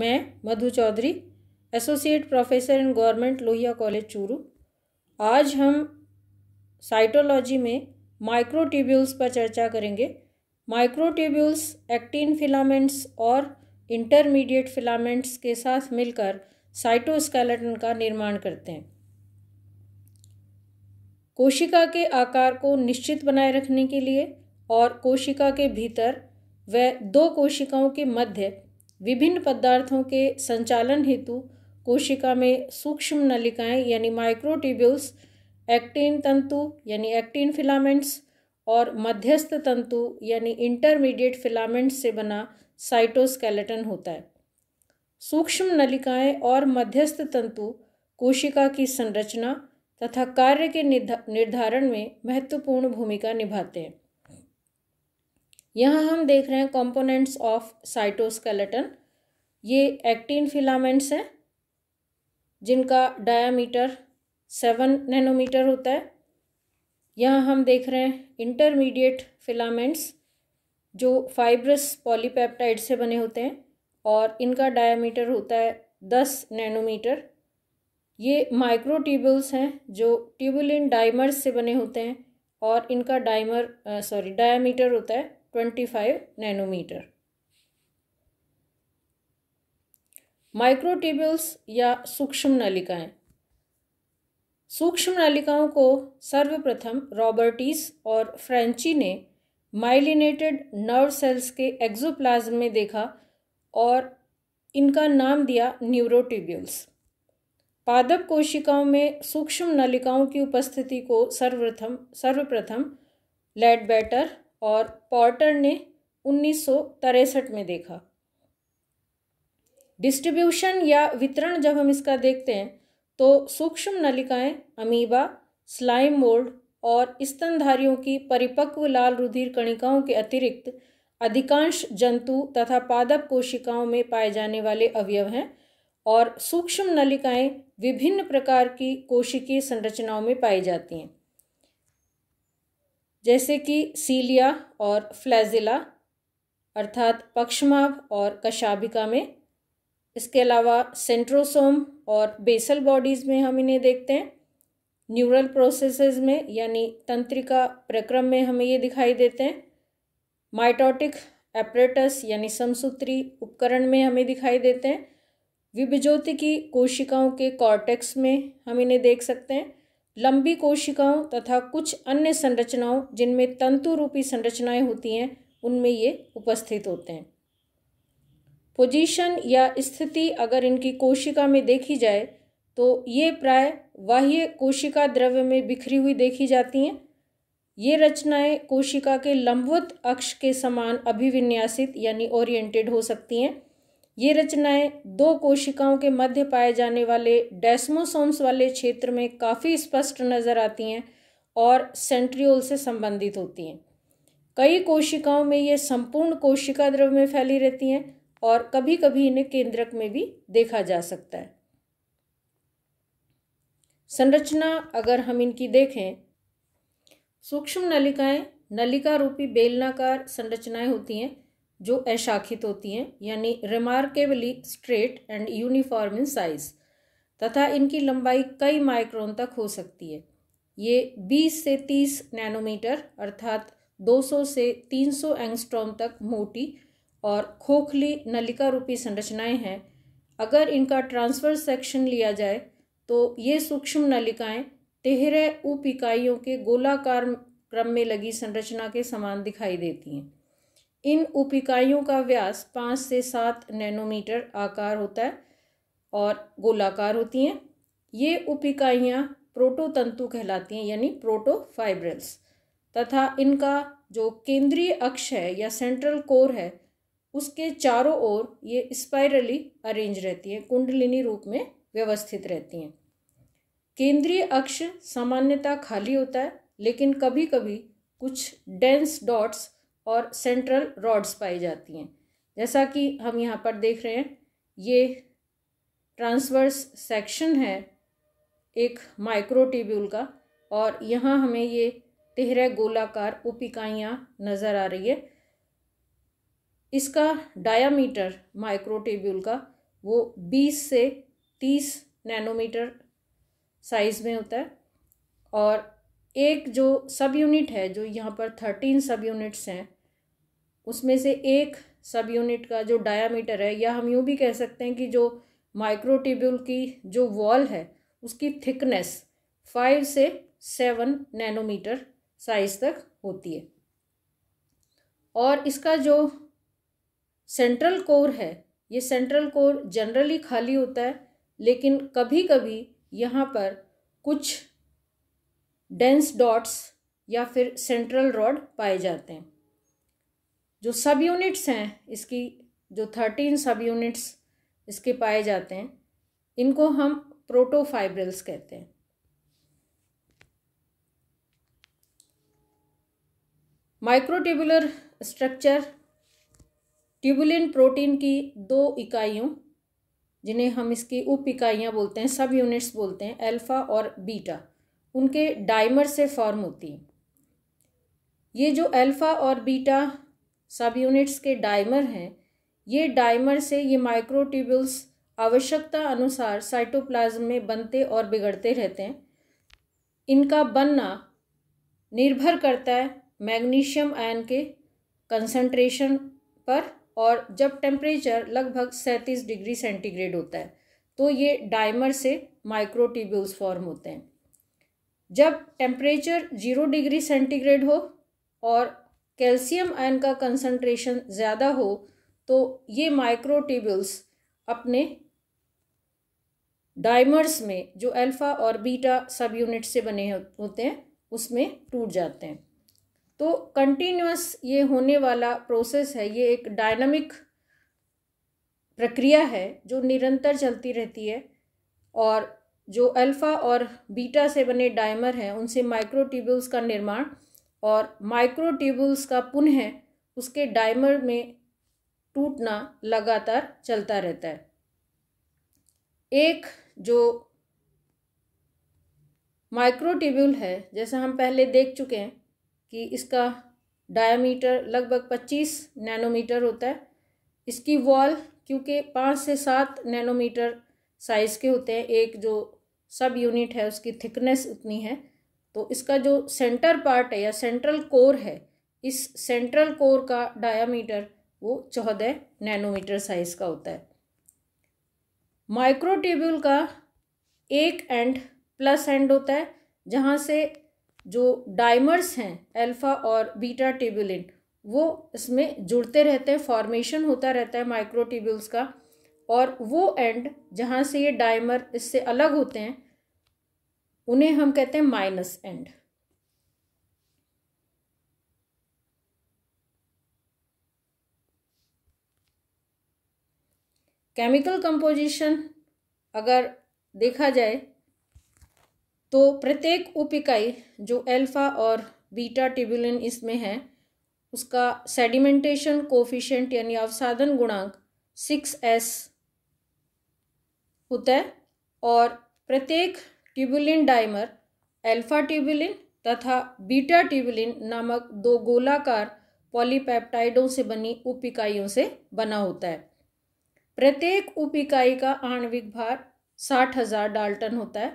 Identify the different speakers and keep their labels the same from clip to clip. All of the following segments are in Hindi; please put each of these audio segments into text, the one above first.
Speaker 1: मैं Madhu Chaudhary associate professor in government Lohia college Churu आज हम साइटोलॉजी में माइक्रोट्यूब्यूल्स पर चर्चा करेंगे माइक्रोट्यूब्यूल्स एक्टिन फिलामेंट्स और इंटरमीडिएट फिलामेंट्स के साथ मिलकर साइटोस्केलेटन का निर्माण करते हैं कोशिका के आकार को निश्चित बनाए रखने के लिए और कोशिका के भीतर व दो कोशिकाओं के मध्य विभिन्न पदार्थों के संचालन हेतु कोशिका में सूक्ष्म नलिकाएं यानी माइक्रोटिब्यूल्स एक्टिन तंतु यानी एक्टिन फिलामेंट्स और मध्यस्थ तंतु यानी इंटरमीडिएट फिलामेंट्स से बना साइटोस्केलेटन होता है सूक्ष्म नलिकाएं और मध्यस्थ तंतु कोशिका की संरचना तथा कार्य के निर्धारण में महत्वपूर्ण भूमिका निभाते हैं यहाँ हम देख रहे हैं कंपोनेंट्स ऑफ साइटोस्केलेटन ये एक्टिन फिलामेंट्स हैं जिनका डायामीटर सेवन नैनोमीटर होता है यहाँ हम देख रहे हैं इंटरमीडिएट फिलामेंट्स जो फाइब्रस पॉलीपेप्टाइड से बने होते हैं और इनका डायामीटर होता है दस नैनोमीटर ये माइक्रोट्यूबल्स हैं जो ट्यूबुलिन डाइमर्स से बने होते हैं और इनका डाइमर सॉरी डायामीटर होता है ट्वेंटी फाइव नैनोमीटर माइक्रोटिब्यूल्स या सूक्ष्म नलिकाएं सूक्ष्म नलिकाओं को सर्वप्रथम रॉबर्टीस और फ्रेंची ने माइलिनेटेड नर्व सेल्स के एक्जोप्लाज्म में देखा और इनका नाम दिया न्यूरोटिब्यूल्स पादप कोशिकाओं में सूक्ष्म नलिकाओं की उपस्थिति को सर्वप्रथम सर्वप्रथम लेडबेटर और पॉर्टर ने उन्नीस में देखा डिस्ट्रीब्यूशन या वितरण जब हम इसका देखते हैं तो सूक्ष्म नलिकाएं अमीबा स्लाइम मोल्ड और स्तनधारियों की परिपक्व लाल रुधिर कणिकाओं के अतिरिक्त अधिकांश जंतु तथा पादप कोशिकाओं में पाए जाने वाले अवयव हैं और सूक्ष्म नलिकाएं विभिन्न प्रकार की कोशिकीय संरचनाओं में पाई जाती हैं जैसे कि सीलिया और फ्लैजिला अर्थात पक्षमाभ और कशाबिका में इसके अलावा सेंट्रोसोम और बेसल बॉडीज़ में हम इन्हें देखते हैं न्यूरल प्रोसेसेस में यानी तंत्रिका प्रक्रम में हमें ये दिखाई देते हैं माइटोटिक एपरेटस यानी समसूत्री उपकरण में हमें दिखाई देते हैं विभज्योति की कोशिकाओं के कॉर्टेक्स में हम इन्हें देख सकते हैं लंबी कोशिकाओं तथा कुछ अन्य संरचनाओं जिनमें तंतु रूपी संरचनाएं होती हैं उनमें ये उपस्थित होते हैं पोजीशन या स्थिति अगर इनकी कोशिका में देखी जाए तो ये प्राय बाह्य कोशिका द्रव्य में बिखरी हुई देखी जाती हैं ये रचनाएं कोशिका के लंबवत अक्ष के समान अभिविन्यासित यानी ओरिएंटेड हो सकती हैं ये रचनाएं दो कोशिकाओं के मध्य पाए जाने वाले डेस्मोसोम्स वाले क्षेत्र में काफ़ी स्पष्ट नज़र आती हैं और सेंट्रियोल से संबंधित होती हैं कई कोशिकाओं में ये संपूर्ण कोशिका द्रव में फैली रहती हैं और कभी कभी इन्हें केंद्रक में भी देखा जा सकता है संरचना अगर हम इनकी देखें सूक्ष्म नलिकाएं नलिका रूपी बेलनाकार संरचनाएं होती हैं जो अशाखित होती हैं यानी remarkably straight and uniform in size तथा इनकी लंबाई कई माइक्रोन तक हो सकती है ये 20 से 30 नैनोमीटर अर्थात 200 से 300 सौ एंगस्ट्रॉम तक मोटी और खोखली नलिका रूपी संरचनाएं हैं अगर इनका ट्रांसफर सेक्शन लिया जाए तो ये सूक्ष्म नलिकाएं तेहरे उप इकाइयों के गोलाकार क्रम में लगी संरचना के समान दिखाई देती हैं इन उप इकाइयों का व्यास पाँच से सात नैनोमीटर आकार होता है और गोलाकार होती हैं ये उप इकाइयाँ प्रोटोतंतु कहलाती हैं यानी प्रोटोफाइब्रल्स तथा इनका जो केंद्रीय अक्ष है या सेंट्रल कोर है उसके चारों ओर ये स्पाइरली अरेंज रहती हैं कुंडलिनी रूप में व्यवस्थित रहती हैं केंद्रीय अक्ष सामान्यतः खाली होता है लेकिन कभी कभी कुछ डेंस डॉट्स और सेंट्रल रॉड्स पाई जाती हैं जैसा कि हम यहाँ पर देख रहे हैं ये ट्रांसवर्स सेक्शन है एक माइक्रोटिब्यूल का और यहाँ हमें ये तेहरे गोलाकार इकाइयाँ नज़र आ रही है इसका डायामीटर माइक्रोटिब्यूल का वो 20 से 30 नैनोमीटर साइज़ में होता है और एक जो सब यूनिट है जो यहाँ पर थर्टीन सब यूनिट्स हैं उसमें से एक सब यूनिट का जो डायामीटर है या हम यूँ भी कह सकते हैं कि जो माइक्रोटिब्यूल की जो वॉल है उसकी थिकनेस फाइव से सेवन नैनोमीटर साइज तक होती है और इसका जो सेंट्रल कोर है ये सेंट्रल कोर जनरली खाली होता है लेकिन कभी कभी यहाँ पर कुछ डेंस डॉट्स या फिर सेंट्रल रॉड पाए जाते हैं जो सब यूनिट्स हैं इसकी जो थर्टीन सब यूनिट्स इसके पाए जाते हैं इनको हम प्रोटोफाइब्रिल्स कहते हैं माइक्रोट्यूबुलर स्ट्रक्चर ट्यूबुलिन प्रोटीन की दो इकाइयों जिन्हें हम इसकी उप इकाइयाँ बोलते हैं सब यूनिट्स बोलते हैं अल्फा और बीटा उनके डाइमर से फॉर्म होती हैं ये जो अल्फ़ा और बीटा सब यूनिट्स के डाइमर हैं ये डाइमर से ये माइक्रोट्यूबल्स आवश्यकता अनुसार साइटोप्लाज्म में बनते और बिगड़ते रहते हैं इनका बनना निर्भर करता है मैग्नीशियम आयन के कंसंट्रेशन पर और जब टेम्परेचर लगभग सैंतीस डिग्री सेंटीग्रेड होता है तो ये डाइमर से माइक्रोट्यूबल्स फॉर्म होते हैं जब टेम्परेचर जीरो डिग्री सेंटीग्रेड हो और कैल्शियम आयन का कंसंट्रेशन ज़्यादा हो तो ये माइक्रोट्यूब्यूल्स अपने डाइमर्स में जो अल्फ़ा और बीटा सब यूनिट से बने होते हैं उसमें टूट जाते हैं तो कंटिन्यूस ये होने वाला प्रोसेस है ये एक डायनामिक प्रक्रिया है जो निरंतर चलती रहती है और जो अल्फ़ा और बीटा से बने डाइमर हैं उनसे माइक्रोट्यूबल्स का निर्माण और माइक्रोट्यूबल्स का पुनः उसके डाइमर में टूटना लगातार चलता रहता है एक जो माइक्रोट्यूब्यूल है जैसा हम पहले देख चुके हैं कि इसका डायमीटर लगभग 25 नैनोमीटर होता है इसकी वॉल क्योंकि पाँच से सात नैनोमीटर साइज़ के होते हैं एक जो सब यूनिट है उसकी थिकनेस उतनी है तो इसका जो सेंटर पार्ट है या सेंट्रल कोर है इस सेंट्रल कोर का डायामीटर वो चौदह नैनोमीटर साइज़ का होता है माइक्रोट्यूब्यूल का एक एंड प्लस एंड होता है जहाँ से जो डाइमर्स हैं अल्फा और बीटा ट्यूब्यूलिन वो इसमें जुड़ते रहते हैं फॉर्मेशन होता रहता है माइक्रोट्यूब्यूल्स का और वो एंड जहाँ से ये डाइमर इससे अलग होते हैं उन्हें हम कहते हैं माइनस एंड केमिकल कंपोजिशन अगर देखा जाए तो प्रत्येक उप इकाई जो अल्फा और बीटा टिब्यूलिन इसमें है उसका सेडिमेंटेशन कोफिशेंट यानी अवसाधन गुणांक सिक्स एस होता है और प्रत्येक ट्यूबुलिन डाइमर अल्फा ट्यूबुलिन तथा बीटा ट्यूबुलिन नामक दो गोलाकार पॉलीपेप्टाइडों से बनी उप इकाइयों से बना होता है प्रत्येक उप इकाई का आणविक भार साठ हजार डाल्टन होता है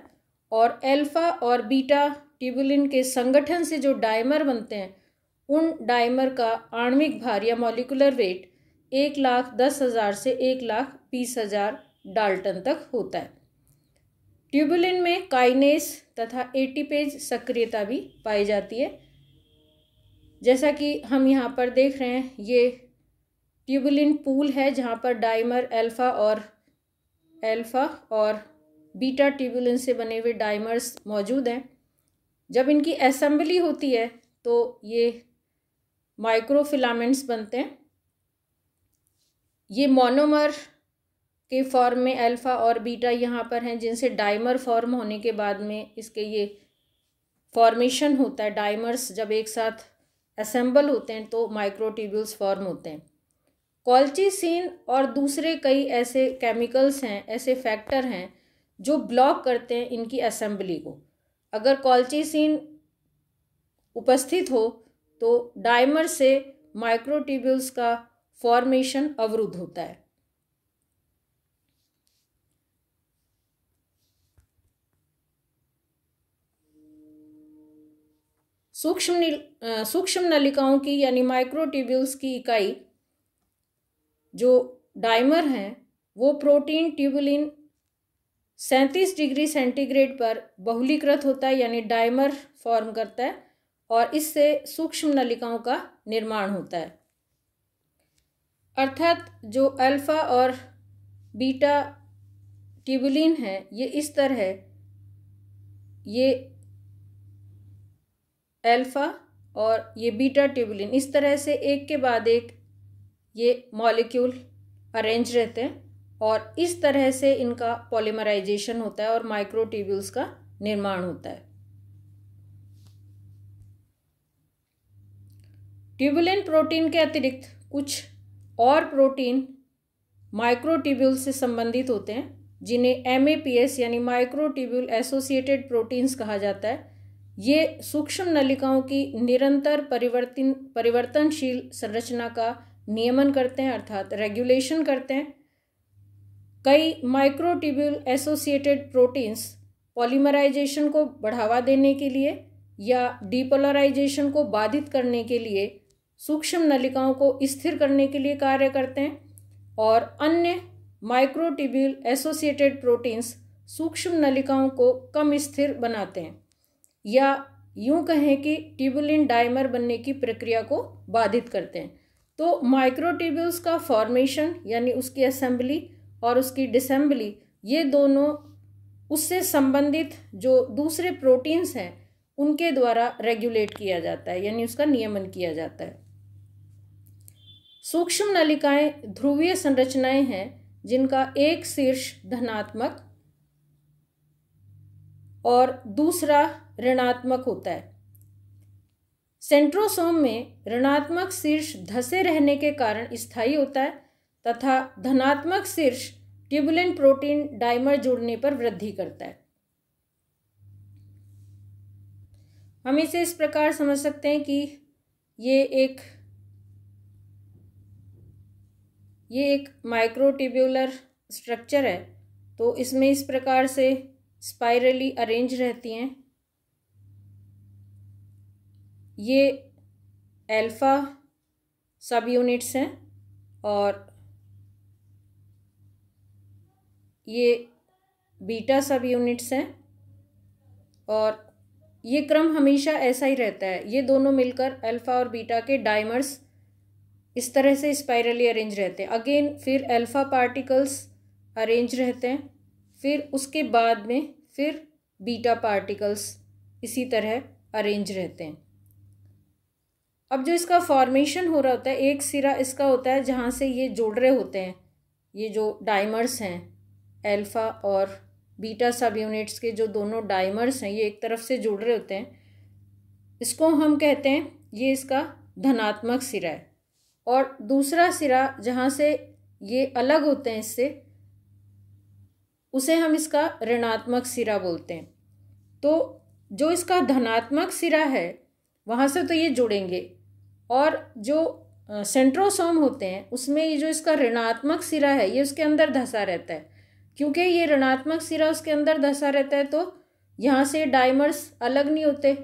Speaker 1: और अल्फा और बीटा ट्यूबुलिन के संगठन से जो डाइमर बनते हैं उन डाइमर का आणविक भार या मॉलिकुलर वेट एक लाख दस हज़ार से एक लाख बीस हज़ार डाल्टन तक होता है ट्यूबुलिन में काइनेस तथा एटीपेज सक्रियता भी पाई जाती है जैसा कि हम यहाँ पर देख रहे हैं ये ट्यूबुलिन पूल है जहाँ पर डाइमर अल्फा और अल्फा और बीटा ट्यूबुलिन से बने हुए डाइमर्स मौजूद हैं जब इनकी असेंबली होती है तो ये माइक्रोफिलामेंट्स बनते हैं ये मोनोमर के फॉर्म में अल्फ़ा और बीटा यहाँ पर हैं जिनसे डाइमर फॉर्म होने के बाद में इसके ये फॉर्मेशन होता है डाइमर्स जब एक साथ असेंबल होते हैं तो माइक्रोट्यूब्यूल्स फॉर्म होते हैं कॉल्चीसिन और दूसरे कई ऐसे केमिकल्स हैं ऐसे फैक्टर हैं जो ब्लॉक करते हैं इनकी असेंबली को अगर कॉल्चीसिन उपस्थित हो तो डाइमर से माइक्रोट्यूब्यूल्स का फॉर्मेशन अवरुद्ध होता है सूक्ष्म सूक्ष्म नलिकाओं की यानी माइक्रोट्यूब्यूल्स की इकाई जो डाइमर हैं वो प्रोटीन ट्यूबुलिन 37 डिग्री सेंटीग्रेड पर बहुलीकृत होता है यानी डाइमर फॉर्म करता है और इससे सूक्ष्म नलिकाओं का निर्माण होता है अर्थात जो अल्फ़ा और बीटा ट्यूबुलिन है ये इस तरह ये अल्फ़ा और ये बीटा ट्यूबुलिन इस तरह से एक के बाद एक ये मॉलिक्यूल अरेंज रहते हैं और इस तरह से इनका पॉलीमराइजेशन होता है और ट्यूबुल्स का निर्माण होता है ट्यूबुलिन प्रोटीन के अतिरिक्त कुछ और प्रोटीन माइक्रोट्यूब्यूल से संबंधित होते हैं जिन्हें एम यानी माइक्रोट्यूब्यूल एसोसिएटेड प्रोटीन्स कहा जाता है ये सूक्ष्म नलिकाओं की निरंतर परिवर्तन परिवर्तनशील संरचना का नियमन करते हैं अर्थात रेगुलेशन करते हैं कई माइक्रोटिब्यूल एसोसिएटेड प्रोटीन्स पॉलीमराइजेशन को बढ़ावा देने के लिए या डीपोलराइजेशन को बाधित करने के लिए सूक्ष्म नलिकाओं को स्थिर करने के लिए कार्य करते हैं और अन्य माइक्रोटिब्यूल एसोसिएटेड प्रोटीन्स सूक्ष्म नलिकाओं को कम स्थिर बनाते हैं या यूं कहें कि ट्यूबुलिन डाइमर बनने की प्रक्रिया को बाधित करते हैं तो ट्यूबुल्स का फॉर्मेशन यानी उसकी असेंबली और उसकी डिसम्बली ये दोनों उससे संबंधित जो दूसरे प्रोटीन्स हैं उनके द्वारा रेगुलेट किया जाता है यानी उसका नियमन किया जाता है सूक्ष्म नलिकाएं ध्रुवीय संरचनाएं हैं जिनका एक शीर्ष धनात्मक और दूसरा ऋणात्मक होता है सेंट्रोसोम में ऋणात्मक शीर्ष धसे रहने के कारण स्थायी होता है तथा धनात्मक शीर्ष ट्यूबुलेंट प्रोटीन डाइमर जुड़ने पर वृद्धि करता है हम इसे इस प्रकार समझ सकते हैं कि ये एक ये एक माइक्रोटिब्यूलर स्ट्रक्चर है तो इसमें इस प्रकार से स्पाइरली अरेंज रहती हैं ये अल्फ़ा सब यूनिट्स हैं और ये बीटा सब यूनिट्स हैं और ये क्रम हमेशा ऐसा ही रहता है ये दोनों मिलकर अल्फ़ा और बीटा के डाइमर्स इस तरह से स्पाइरली अरेंज रहते हैं अगेन फिर अल्फ़ा पार्टिकल्स अरेंज रहते हैं फिर उसके बाद में फिर बीटा पार्टिकल्स इसी तरह अरेंज रहते हैं अब जो इसका फॉर्मेशन हो रहा होता है एक सिरा इसका होता है जहाँ से ये जुड़ रहे होते हैं ये जो डाइमर्स हैं अल्फा और बीटा सब यूनिट्स के जो दोनों डाइमर्स हैं ये एक तरफ से जुड़ रहे होते हैं इसको हम कहते हैं ये इसका धनात्मक सिरा है और दूसरा सिरा जहाँ से ये अलग होते हैं इससे उसे हम इसका ऋणात्मक सिरा बोलते हैं तो जो इसका धनात्मक सिरा है वहाँ से तो ये जुड़ेंगे और जो सेंट्रोसोम होते हैं उसमें ये जो इसका ऋणात्मक सिरा है ये उसके अंदर धंसा रहता है क्योंकि ये ऋणात्मक सिरा उसके अंदर धंसा रहता है तो यहाँ से डाइमर्स अलग नहीं होते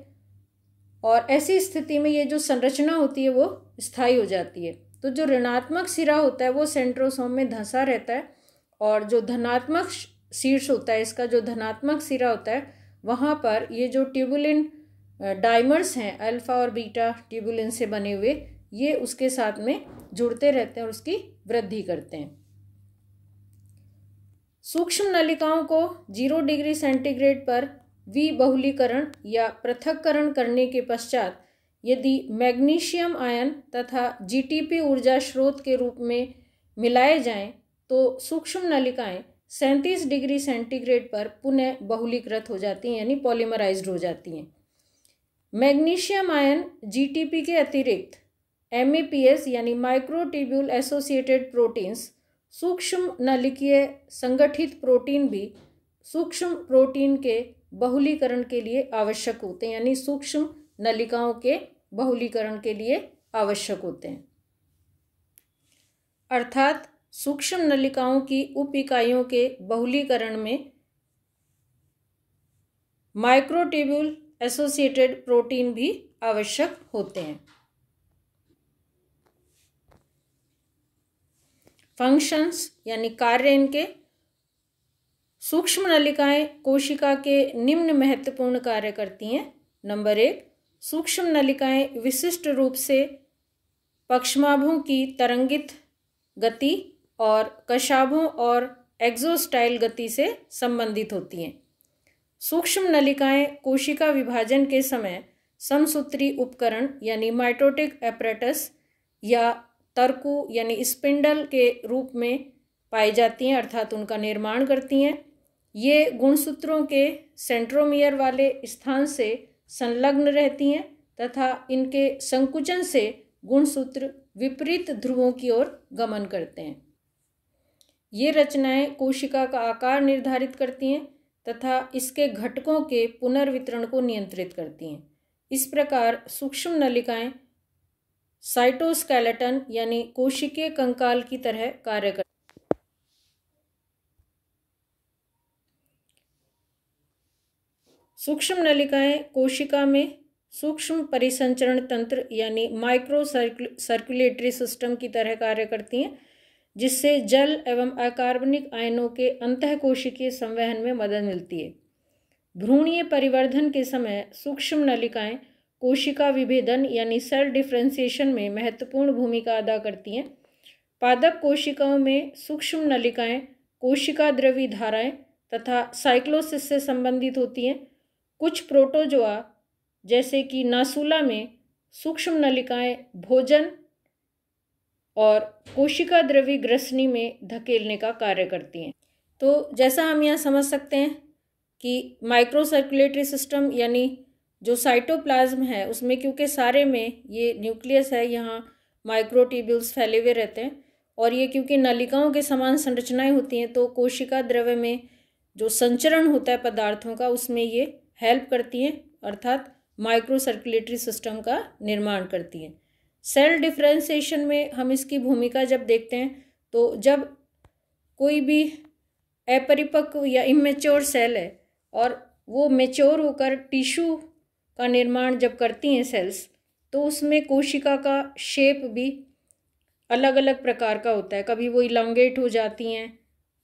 Speaker 1: और ऐसी स्थिति में ये जो संरचना होती है वो स्थायी हो जाती है तो जो ऋणात्मक सिरा होता है वो सेंट्रोसोम में धंसा रहता है और जो धनात्मक शीर्ष होता है इसका जो धनात्मक सिरा होता है वहाँ पर ये जो ट्यूबुलिन डाइमर्स हैं अल्फ़ा और बीटा ट्यूबुलिन से बने हुए ये उसके साथ में जुड़ते रहते हैं और उसकी वृद्धि करते हैं सूक्ष्म नलिकाओं को जीरो डिग्री सेंटीग्रेड पर वी बहुलीकरण या पृथककरण करने के पश्चात यदि मैग्नीशियम आयन तथा जीटीपी ऊर्जा स्रोत के रूप में मिलाए जाएं तो सूक्ष्म नलिकाएं सैंतीस डिग्री सेंटीग्रेड पर पुनः बहुलीकृत हो जाती हैं यानी पॉलीमराइज हो जाती हैं मैग्नीशियम आयन जीटीपी के अतिरिक्त एम यानी माइक्रोटिब्यूल एसोसिएटेड प्रोटीन्स सूक्ष्म नलिकीय संगठित प्रोटीन भी सूक्ष्म प्रोटीन के बहुलीकरण के लिए आवश्यक होते हैं यानी सूक्ष्म नलिकाओं के बहुलीकरण के लिए आवश्यक होते हैं अर्थात सूक्ष्म नलिकाओं की उप इकाइयों के बहुलीकरण में माइक्रोटिब्यूल एसोसिएटेड प्रोटीन भी आवश्यक होते हैं फंक्शंस यानी कार्य इनके सूक्ष्म नलिकाएं कोशिका के निम्न महत्वपूर्ण कार्य करती हैं नंबर एक सूक्ष्म नलिकाएं विशिष्ट रूप से पक्षमाभों की तरंगित गति और कशाभों और एक्जोस्टाइल गति से संबंधित होती हैं सूक्ष्म नलिकाएं कोशिका विभाजन के समय समसूत्री उपकरण यानी माइटोटिक एपरेटस या तर्कु यानी स्पिंडल के रूप में पाई जाती हैं अर्थात उनका निर्माण करती हैं ये गुणसूत्रों के सेंट्रोमियर वाले स्थान से संलग्न रहती हैं तथा इनके संकुचन से गुणसूत्र विपरीत ध्रुवों की ओर गमन करते हैं ये रचनाएं कोशिका का आकार निर्धारित करती हैं तथा इसके घटकों के पुनर्वितरण को नियंत्रित करती हैं इस प्रकार सूक्ष्म नलिकाएं साइटोस्केलेटन यानी कोशिकीय कंकाल की तरह कार्य कर सूक्ष्म नलिकाएं कोशिका में सूक्ष्म परिसंचरण तंत्र यानी माइक्रो सर्कुलेटरी सिस्टम की तरह कार्य करती हैं जिससे जल एवं अकार्बनिक आयनों के अंतकोशिकीय संवहन में मदद मिलती है भ्रूणीय परिवर्धन के समय सूक्ष्म नलिकाएं कोशिका विभेदन यानी सेल डिफ्रेंसिएशन में महत्वपूर्ण भूमिका अदा करती हैं पादप कोशिकाओं में सूक्ष्म नलिकाएं कोशिका द्रवी धाराएं तथा साइक्लोसिस से संबंधित होती हैं कुछ प्रोटोजोआ जैसे कि नासूला में सूक्ष्म नलिकाएं भोजन और कोशिका द्रव्य ग्रसनी में धकेलने का कार्य करती हैं तो जैसा हम यहाँ समझ सकते हैं कि माइक्रो सर्कुलेटरी सिस्टम यानी जो साइटोप्लाज्म है उसमें क्योंकि सारे में ये न्यूक्लियस है यहाँ ट्यूब्यूल्स फैले हुए रहते हैं और ये क्योंकि नलिकाओं के समान संरचनाएं होती हैं तो कोशिका द्रव्य में जो संचरण होता है पदार्थों का उसमें ये हेल्प करती हैं अर्थात माइक्रो सर्कुलेटरी सिस्टम का निर्माण करती हैं सेल डिफ्रेंसीशन में हम इसकी भूमिका जब देखते हैं तो जब कोई भी अपरिपक्व या इमेच्योर सेल है और वो मेच्योर होकर टिश्यू का निर्माण जब करती हैं सेल्स तो उसमें कोशिका का शेप भी अलग अलग प्रकार का होता है कभी वो इलांगेट हो जाती हैं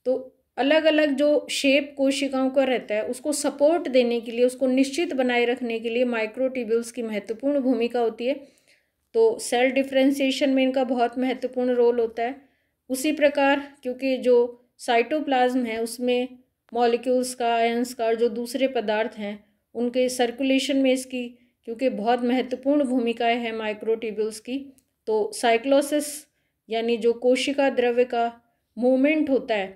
Speaker 1: तो अलग अलग जो शेप कोशिकाओं का रहता है उसको सपोर्ट देने के लिए उसको निश्चित बनाए रखने के लिए माइक्रोटिब्यूल्स की महत्वपूर्ण भूमिका होती है तो सेल डिफ्रेंसीशन में इनका बहुत महत्वपूर्ण रोल होता है उसी प्रकार क्योंकि जो साइटोप्लाज्म है उसमें मॉलिक्यूल्स का आयंस का जो दूसरे पदार्थ हैं उनके सर्कुलेशन में इसकी क्योंकि बहुत महत्वपूर्ण भूमिका हैं माइक्रोटिब्यूल्स की तो साइक्लोसिस यानी जो कोशिका द्रव्य का मूवमेंट होता है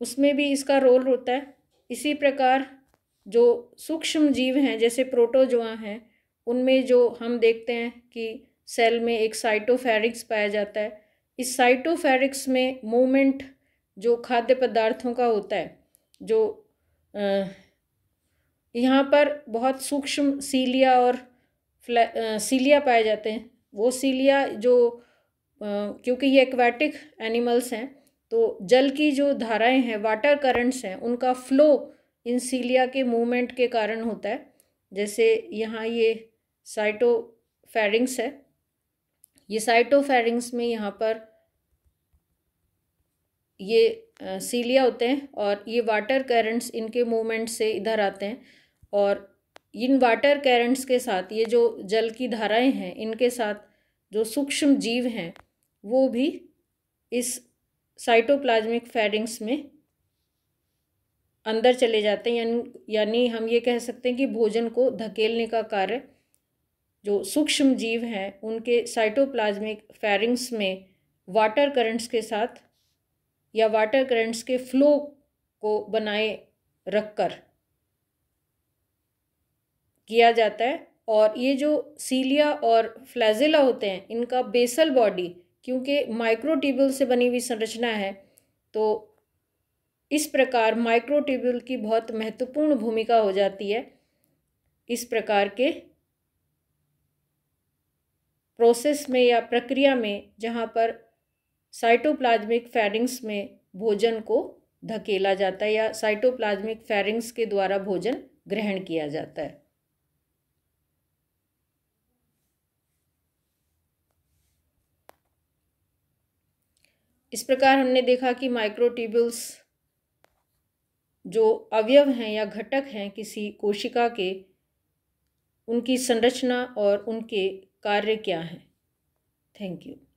Speaker 1: उसमें भी इसका रोल होता है इसी प्रकार जो सूक्ष्म जीव हैं जैसे प्रोटोजोआ हैं उनमें जो हम देखते हैं कि सेल में एक साइटोफेरिक्स पाया जाता है इस साइटोफेरिक्स में मूवमेंट जो खाद्य पदार्थों का होता है जो यहाँ पर बहुत सूक्ष्म सीलिया और सीलिया पाए जाते हैं वो सीलिया जो क्योंकि ये एक्वाटिक एनिमल्स हैं तो जल की जो धाराएं हैं वाटर करंट्स हैं उनका फ्लो इन सीलिया के मूवमेंट के कारण होता है जैसे यहाँ ये साइटो फेरिंग्स है ये साइटोफेरिंग्स में यहाँ पर ये सीलिया होते हैं और ये वाटर कैरेंट्स इनके मूवमेंट से इधर आते हैं और इन वाटर कैरेंट्स के साथ ये जो जल की धाराएं हैं इनके साथ जो सूक्ष्म जीव हैं वो भी इस साइटोप्लाज्मिक फेरिंग्स में अंदर चले जाते हैं यानी हम ये कह सकते हैं कि भोजन को धकेलने का कार्य जो सूक्ष्म जीव हैं उनके साइटोप्लाज्मिक फेरिंग्स में वाटर करंट्स के साथ या वाटर करंट्स के फ्लो को बनाए रखकर किया जाता है और ये जो सीलिया और फ्लैजिला होते हैं इनका बेसल बॉडी क्योंकि माइक्रोट्यूब्यूल से बनी हुई संरचना है तो इस प्रकार माइक्रोट्यूब्यूल की बहुत महत्वपूर्ण भूमिका हो जाती है इस प्रकार के प्रोसेस में या प्रक्रिया में जहाँ पर साइटोप्लाज्मिक फैरिंग्स में भोजन को धकेला जाता है या साइटोप्लाज्मिक फैरिंग्स के द्वारा भोजन ग्रहण किया जाता है इस प्रकार हमने देखा कि माइक्रोट्यूब्यूल्स जो अवयव हैं या घटक हैं किसी कोशिका के उनकी संरचना और उनके कार्य क्या हैं थैंक यू